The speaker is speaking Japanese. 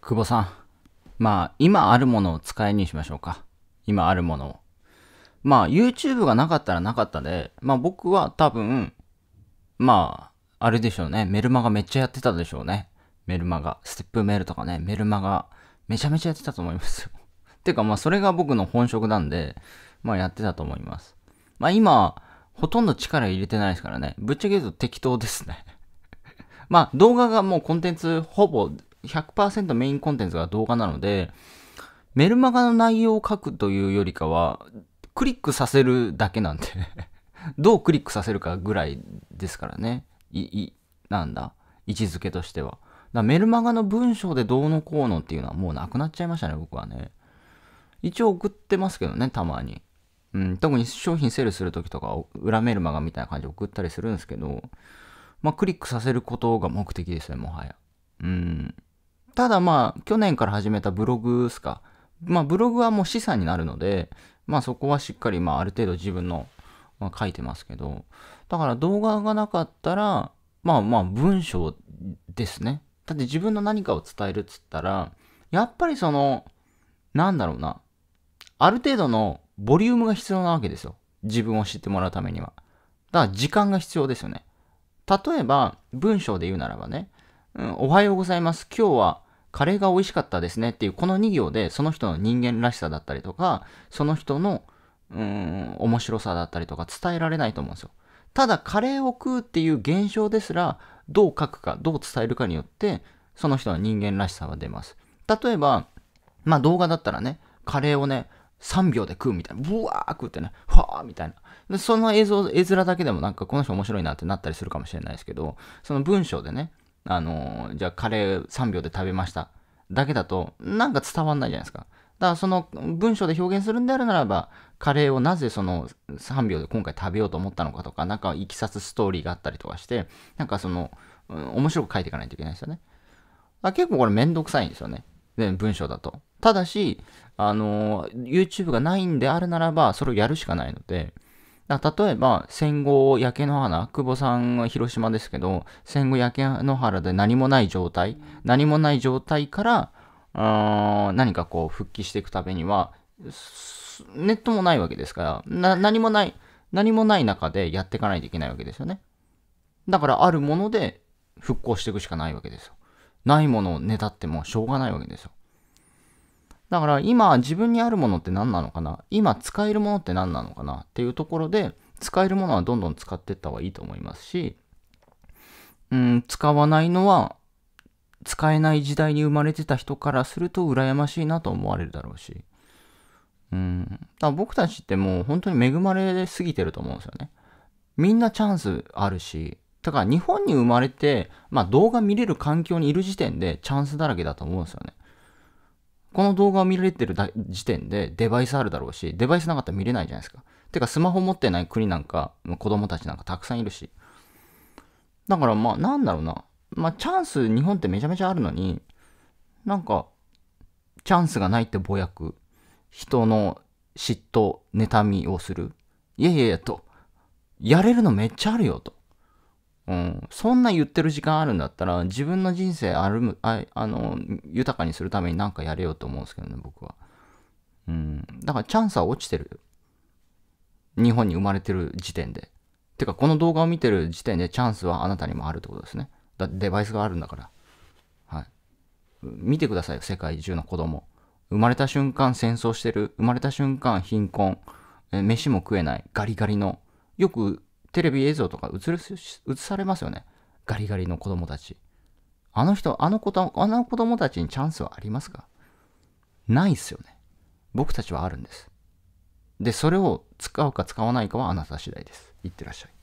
久保さん。まあ、今あるものを使いにしましょうか。今あるものを。まあ、YouTube がなかったらなかったで、まあ僕は多分、まあ、あれでしょうね。メルマガめっちゃやってたでしょうね。メルマガ。ステップメールとかね、メルマガ、めちゃめちゃやってたと思いますよ。てかまあ、それが僕の本職なんで、まあやってたと思います。まあ今、ほとんど力入れてないですからね。ぶっちゃけ言うと適当ですね まあ動画がもうコンテンツほぼ100%メインコンテンツが動画なので、メルマガの内容を書くというよりかは、クリックさせるだけなんで どうクリックさせるかぐらいですからね。い、い、なんだ。位置づけとしては。だメルマガの文章でどうのこうのっていうのはもうなくなっちゃいましたね、僕はね。一応送ってますけどね、たまに。うん、特に商品セールするときとか、裏メルマガみたいな感じで送ったりするんですけど、まあ、クリックさせることが目的ですね、もはや。うん。ただまあ、去年から始めたブログですか。まあ、ブログはもう資産になるので、まあそこはしっかり、まあある程度自分の、まあ、書いてますけど、だから動画がなかったら、まあまあ文章ですね。だって自分の何かを伝えるっつったら、やっぱりその、なんだろうな。ある程度のボリュームが必要なわけですよ。自分を知ってもらうためには。だから時間が必要ですよね。例えば、文章で言うならばね、うん、おはようございます。今日はカレーが美味しかったですねっていうこの2行でその人の人間らしさだったりとか、その人のうん面白さだったりとか伝えられないと思うんですよ。ただカレーを食うっていう現象ですらどう書くかどう伝えるかによってその人の人間らしさは出ます。例えば、まあ動画だったらね、カレーをね、3秒で食うみたいな。ブワー食ってね、ファーみたいな。で、その映像、絵面だけでもなんかこの人面白いなってなったりするかもしれないですけど、その文章でね、あの、じゃあカレー3秒で食べました。だけだと、なんか伝わんないじゃないですか。だからその文章で表現するんであるならば、カレーをなぜその3秒で今回食べようと思ったのかとか、なんかいきさつストーリーがあったりとかして、なんかその、うん、面白く書いていかないといけないですよね。あ結構これめんどくさいんですよね。文章だと。ただし、あのー、YouTube がないんであるならば、それをやるしかないので、例えば、戦後焼け野原、久保さんは広島ですけど、戦後焼け野原で何もない状態、何もない状態から、何かこう復帰していくためには、ネットもないわけですから、何もない、何もない中でやっていかないといけないわけですよね。だからあるもので復興していくしかないわけですよ。ないものをねだってもしょうがないわけですよ。だから今自分にあるものって何なのかな今使えるものって何なのかなっていうところで使えるものはどんどん使っていった方がいいと思いますし、うん、使わないのは使えない時代に生まれてた人からすると羨ましいなと思われるだろうし。うん。だから僕たちってもう本当に恵まれすぎてると思うんですよね。みんなチャンスあるし、だから日本に生まれて、まあ動画見れる環境にいる時点でチャンスだらけだと思うんですよね。この動画を見られてる時点でデバイスあるだろうし、デバイスなかったら見れないじゃないですか。てかスマホ持ってない国なんか、子供たちなんかたくさんいるし。だからまあなんだろうな。まあチャンス日本ってめちゃめちゃあるのに、なんか、チャンスがないってぼやく。人の嫉妬、妬みをする。いやいやいやと。やれるのめっちゃあるよと。うん、そんな言ってる時間あるんだったら、自分の人生あるああの豊かにするために何かやれよと思うんですけどね、僕は。うん、だからチャンスは落ちてる。日本に生まれてる時点で。てか、この動画を見てる時点でチャンスはあなたにもあるってことですね。だってデバイスがあるんだから。はい。見てくださいよ、世界中の子供。生まれた瞬間戦争してる。生まれた瞬間貧困。え飯も食えない。ガリガリの。よくテレビ映像とか映る映されますよね。ガリガリの子供たち。あの人、あの子供、あの子供たちにチャンスはありますかないっすよね。僕たちはあるんです。で、それを使うか使わないかはあなた次第です。いってらっしゃい。